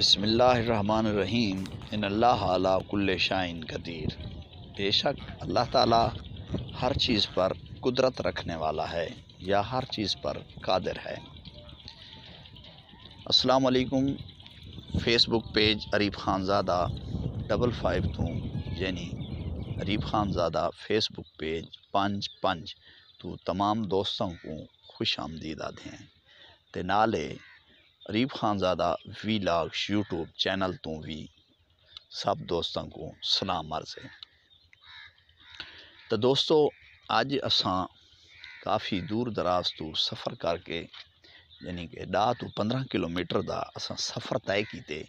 बसमीम इन अल्लाह कुल्ल शाइन कदीर बेशक अल्लाह ताला हर चीज़ पर कुदरत रखने वाला है या हर चीज़ पर कादिर है अस्सलाम वालेकुम Facebook page Areeb Khanzada double five two यानी अरीब ख़ानज़ादा फेसबुक पेज पंज पंज तो तमाम दोस्तों को खुश आमदीदा दें तो नाले रीफ वी वीलाग यूट्यूब चैनल तो भी सब दोस्तों को सलाम अर्ज है तो दोस्तों आज अस काफ़ी दूर दराज तो सफ़र करके यानी कि दह तो पंद्रह किलोमीटर का अस सफ़र तय किए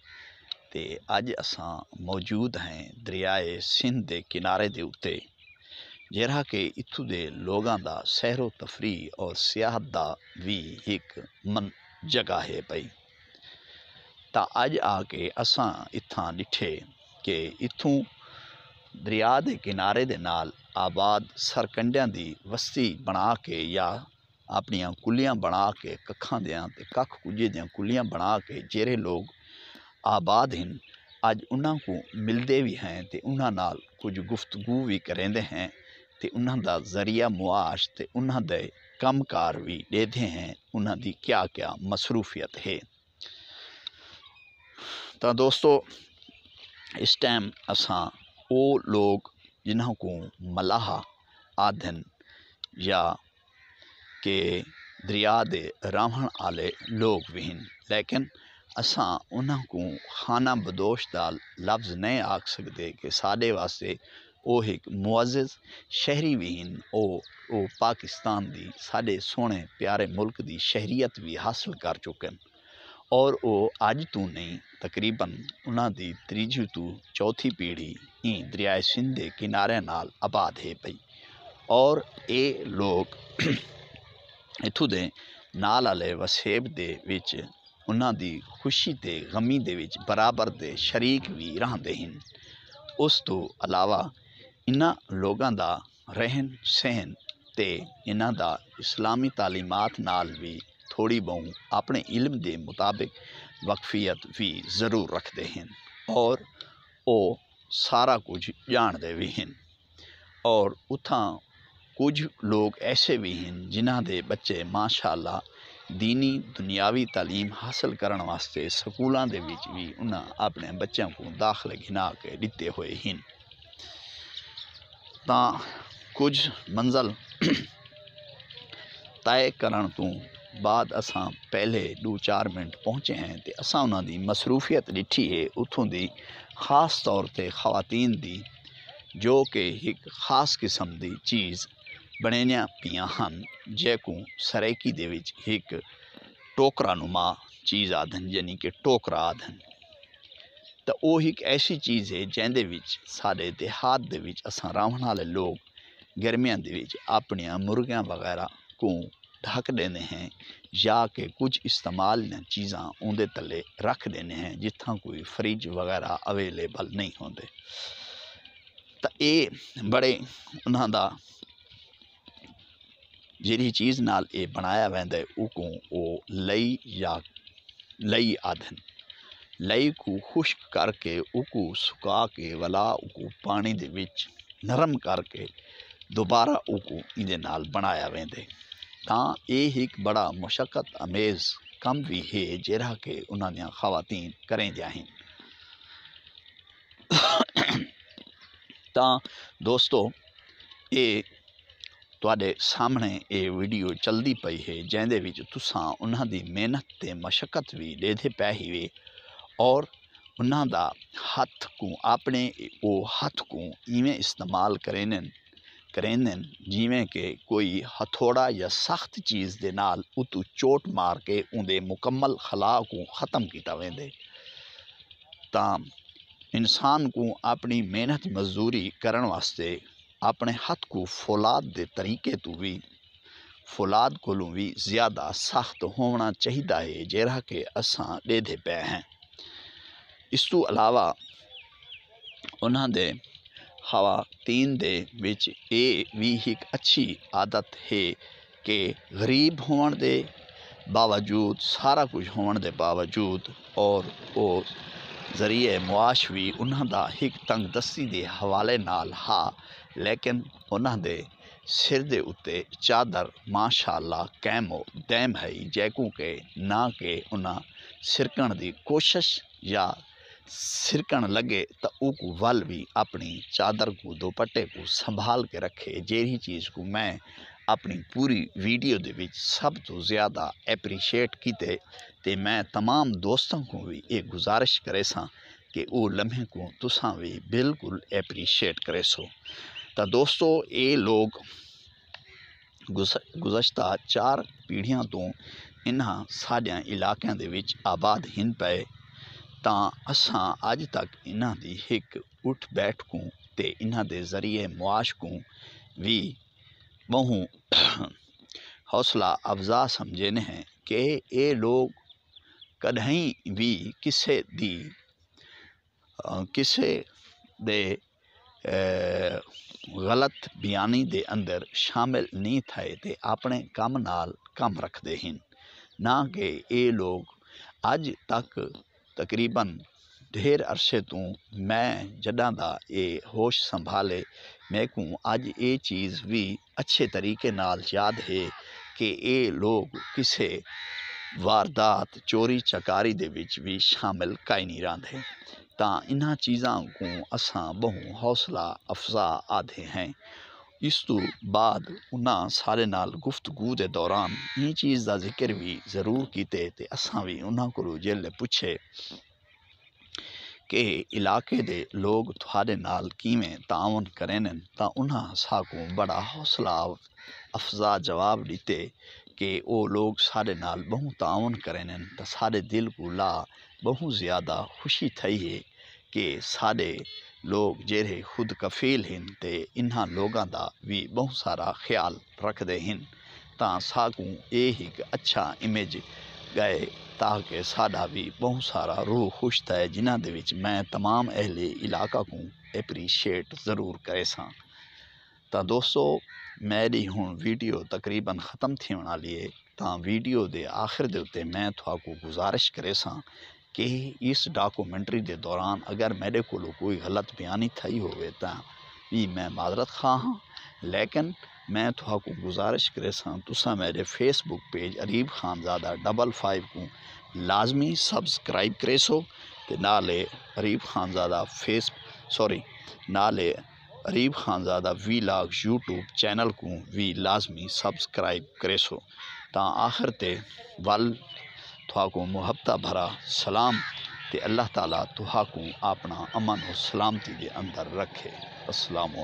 तो अज असा मौजूद हैं दरियाए सिंध के किनारे के उ जरा कि इतों के लोगों का सैरो तफरी और सियाहत का भी एक मन जगह है पई ता अज आके असा इतना डिठे कि इतों दरिया के किनारे दे नाल आबाद सरकंड की वस्ती बना के या अपन कुलियां बना के कखा दया कख कुजे दुलियां बना के जेरे लोग आबाद हैं अज उन्होंने को मिलते भी हैं तो उन्होंने कुछ गुफ्तगु भी करेंगे हैं तो उन्हों का जरिया मुआश तो उन्होंने कम कार भी देते हैं उन्होंने क्या क्या मसरूफियत है तो दोस्तों इस टाइम असा वो लोग जिन्हों को मलाह आधन या के दरिया के रावण आले लोग भी हैं लेकिन असा उन्हों को खाना बदोश का लफ्ज़ नहीं आख सकते कि साढ़े वास्ते ਉਹ ਇੱਕ ਮੁਅੱਜ਼ਜ਼ ਸ਼ਹਿਰੀ ਵੀ ਹਨ ਉਹ ਉਹ ਪਾਕਿਸਤਾਨ ਦੀ ਸਾਡੇ ਸੋਹਣੇ ਪਿਆਰੇ ਮੁਲਕ ਦੀ ਸ਼ਹਿਰੀਅਤ ਵੀ ਹਾਸਲ ਕਰ ਚੁੱਕੇ ਹਨ ਔਰ ਉਹ ਅੱਜ ਤੋਂ ਨਹੀਂ ਤਕਰੀਬਨ ਉਹਨਾਂ ਦੀ ਤੀਜੀ ਤੋਂ ਚੌਥੀ ਪੀੜ੍ਹੀ ਹੀ ਦਰਿਆਏ ਸਿੰਧ ਦੇ ਕਿਨਾਰਿਆਂ ਨਾਲ ਆਬਾਦ ਹੈ ਪਈ ਔਰ ਇਹ ਲੋਕ ਇਥੋਂ ਦੇ ਨਾਲ ਵਾਲੇ ਵਸੇਬ ਦੇ ਵਿੱਚ ਉਹਨਾਂ ਦੀ ਖੁਸ਼ੀ ਤੇ ਗਮੀ ਦੇ ਵਿੱਚ ਬਰਾਬਰ ਦੇ ਸ਼ਰੀਕ ਵੀ ਰਹਿੰਦੇ ਹਨ ਉਸ ਤੋਂ ਇਲਾਵਾ ਇਹਨਾਂ ਲੋਕਾਂ ਦਾ ਰਹਿਣ ਸਹਿਣ ਅਤੇ ਇਹਨਾਂ ਦਾ ਇਸਲਾਮੀ ਤਾਲੀਮਾਤ ਨਾਲ ਵੀ ਥੋੜ੍ਹੀ ਬਹੁ ਆਪਣੇ ਇਲਮ ਦੇ ਮੁਤਾਬਿਕ ਵਕਫੀਅਤ ਵੀ ਜ਼ਰੂਰ ਰੱਖਦੇ ਹਨ ਔਰ ਉਹ ਸਾਰਾ ਕੁਝ ਜਾਣਦੇ ਵੀ ਹਨ ਔਰ ਉਥਾਂ कुछ लोग ऐसे भी हैं जिन्हों के बच्चे माशाला दीनी दुनियावी तालीम हासिल करने वास्ते स्कूलों के भी उन्हें अपने बच्चों को दाखिल गिना के दिते हुए हैं ता कुछ मंजिल तय कर बाद असा पहले दो चार मिनट पहुँचे हैं तो असा उन्होंने मसरूफियत दिखी है उतों की खास तौर पर खातन की जो कि एक खास किस्म की चीज़ बनिया पियां जैकू सरेकी देख टोकरा नुमा चीज़ आदन यानी कि टोकरा आदन ਤਾਂ ਉਹ ਇੱਕ ਐਸੀ ਚੀਜ਼ ਹੈ ਜਿੰਦੇ ਵਿੱਚ ਸਾਡੇ ਦੇਹਾਤ ਦੇ ਵਿੱਚ ਅਸਾਂ ਰਾਵਣ ਵਾਲੇ ਲੋਕ ਗਰਮੀਆਂ ਦੇ ਵਿੱਚ ਆਪਣੀਆਂ ਮੁਰਗੀਆਂ ਵਗੈਰਾ ਕੋ ਢੱਕ ਦੇਨੇ ਹਨ ਜਾਂ ਕਿ ਕੁਝ ਇਸਤੇਮਾਲ ਨਾ ਚੀਜ਼ਾਂ ਉਹਦੇ ਥੱਲੇ ਰੱਖ ਦੇਨੇ ਹਨ ਜਿੱਥਾਂ ਕੋਈ ਫ੍ਰਿਜ ਵਗੈਰਾ ਅਵੇਲੇਬਲ ਨਹੀਂ ਹੁੰਦੇ ਤਾਂ ਇਹ ਬੜੇ ਉਹਨਾਂ ਦਾ ਜਿਹੜੀ ਚੀਜ਼ ਨਾਲ ਇਹ ਬਣਾਇਆ ਵੈਂਦਾ ਉਹ ਕੋ ਉਹ ਲਈ ਜਾਂ ਲਈ ਆਧਨ लई को खुश्क करके उकू सुखा के वला उकू पानी दे विच नरम करके दोबारा उकू इंदे नाल बनाया वेंदे ता ए एक बड़ा मुशक्कत अमेज कम भी है जेरा के उन्होंने दी खवातीन करें जाहिं ता दोस्तों ए तुहाडे सामने ये वीडियो चलती पई है जैसे विच तुसा उन्हां दी मेहनत ते मशक्कत भी देदे पै ही वे और उन्हों हथ को अपने वो हथ को इवें इस्तेमाल करेंद करेंद जिमें कि कोई हथौड़ा या सख्त चीज़ के नाल उतू चोट मार के उनके मुकम्मल खला को ख़त्म किया वेंदे त इंसान को अपनी मेहनत मजदूरी करने वास्ते अपने हथ को फौलाद के तरीके तू भी फौलाद को भी ज़्यादा सख्त होना चाहिए है जरा कि असा देते पे हैं ਇਸ ਤੋਂ ਇਲਾਵਾ ਉਹਨਾਂ ਦੇ ਖਵਾਤੀਨ ਦੇ ਵਿੱਚ ਇਹ ਵੀ ਇੱਕ ਅੱਛੀ ਆਦਤ ਹੈ ਕਿ ਗਰੀਬ ਹੋਣ ਦੇ ਬਾਵਜੂਦ ਸਾਰਾ ਕੁਝ ਹੋਣ ਦੇ ਬਾਵਜੂਦ ਔਰ ਉਹ ਜ਼ਰੀਏ ਮੁਆਸ਼ ਵੀ ਉਹਨਾਂ ਦਾ ਇੱਕ ਤੰਗਦਸਤੀ ਦੇ ਹਵਾਲੇ ਨਾਲ ਹਾ ਲੇਕਿਨ ਉਹਨਾਂ ਦੇ ਸਿਰ ਦੇ ਉੱਤੇ ਚਾਦਰ ਮਾਸ਼ਾਅੱਲਾ ਕੈਮੋ ਦੈਮ ਹੈ ਜੈਕੂ ਕੇ ਨਾ ਕੇ ਉਹਨਾਂ ਸਿਰਕਣ ਦੀ ਕੋਸ਼ਿਸ਼ ਜਾਂ सिरकण लगे तो उक वल भी अपनी चादर को दोपट्टे को संभाल के रखे जेरी चीज़ को मैं अपनी पूरी वीडियो के सब तो ज़्यादा एप्रीशिएट किते ते मैं तमाम दोस्तों को भी ये गुजारिश करे सा कि वो लम्हे को तुसा भी बिल्कुल एप्रीशिएट करे सो तो दोस्तों ये लोग गुज गुजशत चार पीढ़ियां तो इन्ह साढ़िया इलाकों के आबाद हिंद पे असा अज तक ਤੱਕ ਇਹਨਾਂ ਦੀ ਹਿੱਕ ਉੱਠ ਬੈਠ ਕੋ ਤੇ ਇਹਨਾਂ ਦੇ ਜ਼ਰੀਏ हौसला अफजा समझे ने हैं कि ये लोग कहीं भी किसी दी किसी दे गलत बयानी दे अंदर शामिल नहीं थे ते अपने काम नाल काम रखते हैं ना कि ये लोग अज तक तक़रीबन ढेर अरसे तो मैं जडा दा ये होश संभाले को अज ये चीज़ भी अच्छे तरीके नाल याद है कि ये लोग किसे वारदात चोरी चकारी दे विच भी शामिल काई निं रैंह्दे तां इन्हां चीज़ों को असां बहु हौसला अफ़ज़ा आधे हैं ਇਸ ਤੋਂ ਬਾਅਦ ਉਹਨਾਂ ਸਾਰੇ ਨਾਲ ਗੁਫ਼ਤਗੂ ਦੇ ਦੌਰਾਨ ਇਹ ਚੀਜ਼ ਦਾ ਜ਼ਿਕਰ ਵੀ ਜ਼ਰੂਰ ਕੀਤੇ ਤੇ ਅਸਾਂ ਵੀ ਉਹਨਾਂ ਕੋਲੋਂ ਜੇਲੇ ਪੁੱਛੇ ਕਿ ਇਲਾਕੇ ਦੇ ਲੋਕ ਤੁਹਾਡੇ ਨਾਲ ਕਿਵੇਂ ਤਾਉਨ ਕਰਨ ਤਾਂ ਉਹਨਾਂ ਸਾਕੂ ਬੜਾ ਹੌਸਲਾ ਅਫਜ਼ਾ ਜਵਾਬ ਦਿੱਤੇ कि वो लोग सारे नाल बहुत ताउन करे न तो सारे दिल को ला बहुत ज़्यादा खुशी थी है कि सारे ਲੋਕ ਜਿਹੜੇ ਖੁਦ ਕਫੀਲ ਹਨ ਤੇ ਇਨ੍ਹਾਂ ਲੋਕਾਂ ਦਾ ਵੀ ਬਹੁਤ ਸਾਰਾ ਖਿਆਲ ਰੱਖਦੇ ਹਨ ਤਾਂ ਸਾਕੂ ਇਹ ਇੱਕ ਅੱਛਾ ਇਮੇਜ ਗਏ ਤਾਂ ਕਿ ਸਾਡਾ ਵੀ ਬਹੁਤ ਸਾਰਾ ਰੂਹ ਖੁਸ਼ ਹੈ ਜਿਨ੍ਹਾਂ ਦੇ ਵਿੱਚ ਮੈਂ तमाम ਅਹਲੇ ਇਲਾਕਾ ਨੂੰ ਐਪਰੀਸ਼ੀਏਟ ਜ਼ਰੂਰ करे सां ਤਾਂ ਦੋਸਤੋ ਮੇਰੀ ਹੁਣ ਵੀਡੀਓ ਤਕਰੀਬਨ ਖਤਮ ਥਿयण ਵਾਲੀ ਹੈ ਤਾਂ ਵੀਡੀਓ ਦੇ ਆਖਰ ਦੇ ਉੱਤੇ ਮੈਂ ਤੁਹਾਨੂੰ ਗੁਜ਼ਾਰਿਸ਼ ਕਰੇ ਸਾਂ कि इस डॉक्यूमेंट्री के दौरान अगर मेरे को कोई गलत बयानी थी हो भी मैं माजरत खा हाँ लेकिन मैं को गुजारिश करे सा मेरे Facebook page Areeb Khanzada double five को लाजमी सब्सक्राइब करे सो तो नाले अरीब खानजादा फेस सॉरी नाले Areeb Khanzada vlog YouTube channel को भी लाजमी सब्सक्राइब करे सो तो आखिर ते वल को मुहब्बता भरा सलाम ते अल्लाह ताला तुहाकों अपना अमन और सलामती के अंदर रखे असलाम